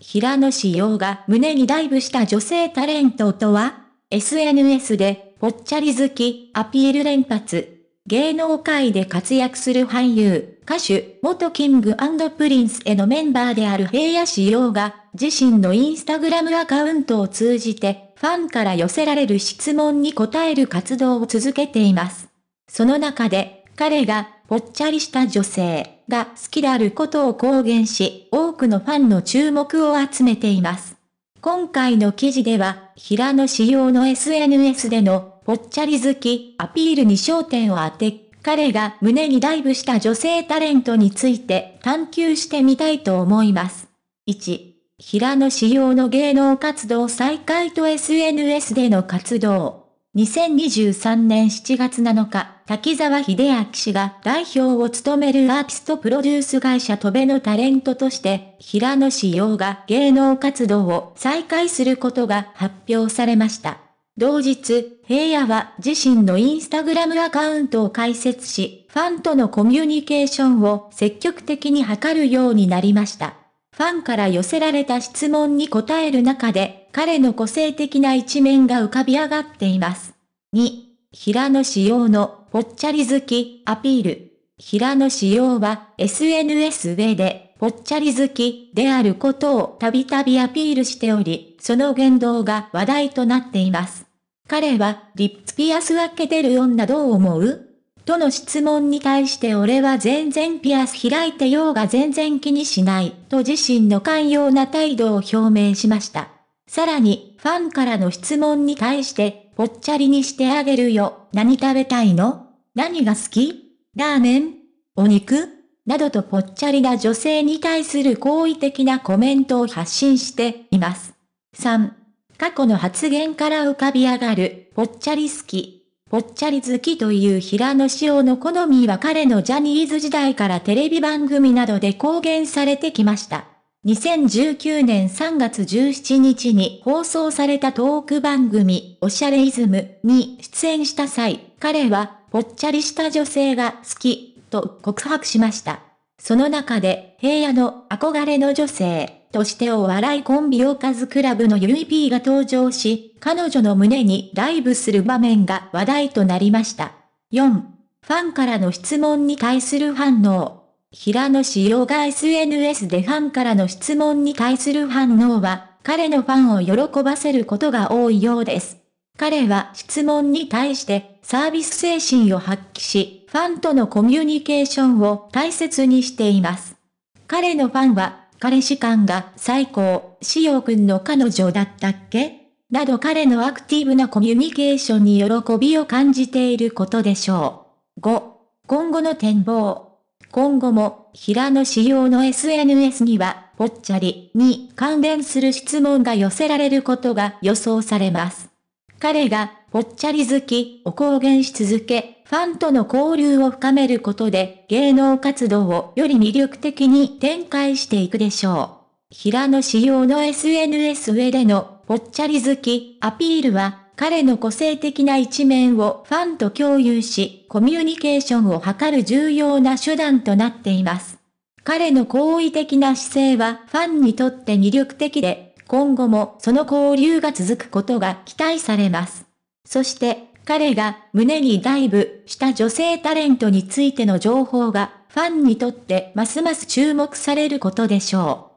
平野紫耀が胸にダイブした女性タレントとは ?SNS でぽっちゃり好き、アピール連発。芸能界で活躍する俳優、歌手、元キングプリンスへのメンバーである平野紫耀が、自身のインスタグラムアカウントを通じて、ファンから寄せられる質問に答える活動を続けています。その中で、彼が、ぽっちゃりした女性。が好きであることを公言し、多くのファンの注目を集めています。今回の記事では、平野仕様の SNS でのぽっちゃり好きアピールに焦点を当て、彼が胸にダイブした女性タレントについて探求してみたいと思います。1、平野仕様の芸能活動再開と SNS での活動。2023年7月7日、滝沢秀明氏が代表を務めるアーティストプロデュース会社トベのタレントとして、平野志陽が芸能活動を再開することが発表されました。同日、平野は自身のインスタグラムアカウントを開設し、ファンとのコミュニケーションを積極的に図るようになりました。ファンから寄せられた質問に答える中で、彼の個性的な一面が浮かび上がっています。2、平野紫耀のぽっちゃり好きアピール。平野紫耀は SNS 上でぽっちゃり好きであることをたびたびアピールしており、その言動が話題となっています。彼はリップピアス開けてる女どう思うとの質問に対して俺は全然ピアス開いてようが全然気にしないと自身の寛容な態度を表明しました。さらに、ファンからの質問に対して、ぽっちゃりにしてあげるよ。何食べたいの何が好きラーメンお肉などとぽっちゃりな女性に対する好意的なコメントを発信しています。3. 過去の発言から浮かび上がる、ぽっちゃり好き。ぽっちゃり好きという平野紫耀の好みは彼のジャニーズ時代からテレビ番組などで公言されてきました。2019年3月17日に放送されたトーク番組、おしゃれイズムに出演した際、彼は、ぽっちゃりした女性が好き、と告白しました。その中で、平野の憧れの女性、としてお笑いコンビオカズクラブのゆピ P が登場し、彼女の胸にライブする場面が話題となりました。4、ファンからの質問に対する反応。平野紫耀が SNS でファンからの質問に対する反応は、彼のファンを喜ばせることが多いようです。彼は質問に対してサービス精神を発揮し、ファンとのコミュニケーションを大切にしています。彼のファンは、彼氏感が最高、しよ君くんの彼女だったっけなど彼のアクティブなコミュニケーションに喜びを感じていることでしょう。5. 今後の展望。今後も、平野仕様の SNS には、ぽっちゃりに関連する質問が寄せられることが予想されます。彼が、ぽっちゃり好きを公言し続け、ファンとの交流を深めることで、芸能活動をより魅力的に展開していくでしょう。平野仕様の SNS 上でのぽっちゃり好きアピールは彼の個性的な一面をファンと共有し、コミュニケーションを図る重要な手段となっています。彼の好意的な姿勢はファンにとって魅力的で、今後もその交流が続くことが期待されます。そして、彼が胸にダイブした女性タレントについての情報がファンにとってますます注目されることでしょう。